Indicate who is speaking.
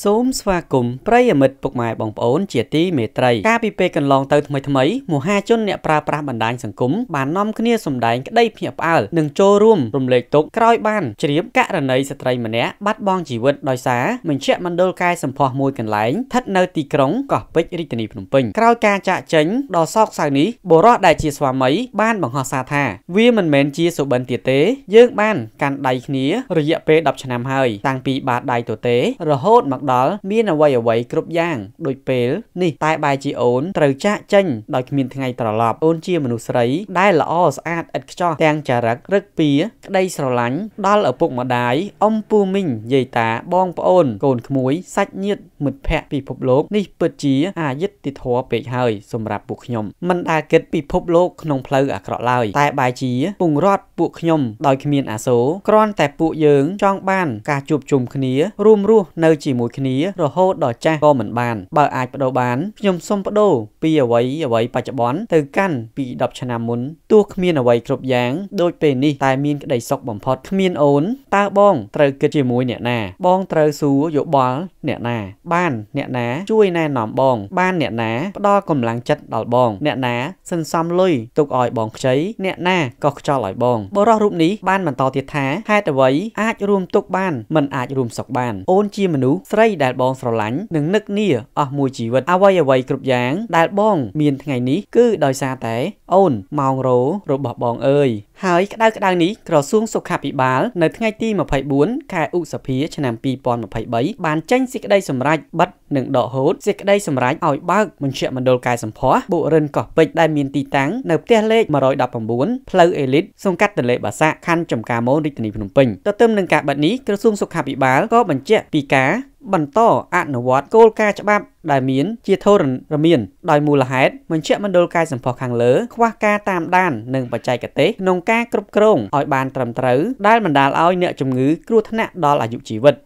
Speaker 1: សូមស្វាគមន៍ប្រិយមិត្តពុកម៉ែបងប្អូនជាទីមេត្រីកាលពីពេលកន្លងទៅថ្មីថ្មីមហាជនអ្នកប្រើប្រាស់បណ្ដាញសង្គមបាននាំគ្នាសម្ដែងក្តីភ្ញាក់ផ្អើលនិងចូលរួមរំលែកទុក្ខក្រោយ បានជ្រាបករណីស្ត្រីម្នាក់បាត់បង់ជីវិតដោយសារមជ្ឈមណ្ឌលកាយសម្ផស្សមួយកន្លែងស្ថិតនៅទីក្រុងកោះពេជ្ររាជធានីភ្នំពេញក្រោយការចាក់ចេញដ៏សោកសៅនេះបុរសដែលជាស្វាមីបានបង្ហោះសារថាវាមិនមែនជាសុបិនទៀតទេយើងបាន កាន់ដៃគ្នារយៈពេល10ឆ្នាំហើយតាំងពី បាតដៃទទេរហូតមកដល់មានអ្វីអ្វីគ្រប់យ៉ាងដូចពេល នេះតែបែរជាអូនត្រូវចាក់ចេញដោយគ្មានថ្ងៃត្រឡប់អូនជាមនុស្សស្រី ដែលល្អស្អាតឥតខ្ចោះទាំងចារិករឹកពីក្តីស្រឡាញ់ដល់ឪពុកម្ដាយអ៊ំពូមីងយាយតាបងប្អូនកូនក្មួយសាច់ញាតិមិត្តភ័ក្តិពិភពលោកនេះពិតជាអាយុតិធរពេកហើយសម្រាប់ពួកខ្ញុំមិនដែលគិតពិភពលោកក្នុងផ្លូវអាក្រក់ឡើយតែបែរជាពង្រត់ពួកខ្ញុំ ដោយគ្មានអាសូរគ្រាន់តែពួកយើងចង់បានការជួបជុំគ្នារួមរស់នៅជាមួយគ្នារហូតដល់ចាស់ក៏មិនបាន បើអាចបដូរបានខ្ញុំសូមបដូរពីអ្វីអ្វីបច្ចុប្បន្នទៅកាន់ពី10ឆ្នាំមុនទោះគ្មានអ្វីគ្រប់យ៉ាងដូចពេលនេះតែមានក្តីសុខបំផុតគ្មានអូនតើបងត្រូវគិតជាមួយអ្នកណាបងត្រូវសួរយោបល់អ្នកណា បាន អ្នកណា ជួយណែនាំបង បានអ្នកណាផ្ដល់កម្លាំងចិត្តដល់បងអ្នកណាសន្សំលុយទុកឲ្យបងខ្ចីអ្នកណាក៏ខ្ចល់ឲ្យបងបរិះរូបនេះបានបន្តទៀតថាហេតុអ្វីអាចរួមទុកបានមិនអាចរួមសុខបានអូនជាមនុស្សស្រីរីដែលបងស្រឡាញ់និងនឹកនាអស់មួយជីវិតអ្វីអ្វីគ្រប់យ៉ាង ដែលបងមានថ្ងៃនេះគឺដោយសារតែអូនម៉ោងរោរបស់បងអើយហើយក្តៅក្តៅនេះក្រសួងសុខាភិបាលនៅថ្ងៃទី24ខែឧសភាឆ្នាំ2023បានចេញសេចក្តីសម្រេចបិទនិងដកហូតសេចក្តីសម្រេចឲ្យបើកមជ្ឈមណ្ឌលកែសម្ផស្សបុរិនកោះពេជ្រដែលមានទីតាំងនៅផ្ទះលេខ119ផ្លូវអេលីតសង្កាត់ទន្លេបាសាក់ខណ្ឌចំការមោនរាជធានីភ្នំពេញទទើបនឹងការបិទនេះក្រសួងសុខាភិបាលក៏បញ្ជាក់ពីការបន្តអនុវត្តគោលការណ៍ច្បាប់ដែលមានជាធរណមានដោយមូលហេតុមជ្ឈមណ្ឌលកាយសម្ផស្សខាងលើខ្វះការតាមដាននិងបច្ចេកទេសក្នុងការគ្រប់គ្រងឲ្យបានត្រឹមត្រូវដែលបណ្ដាលឲ្យអ្នកជំងឺគ្រោះថ្នាក់ដល់អាយុជីវិត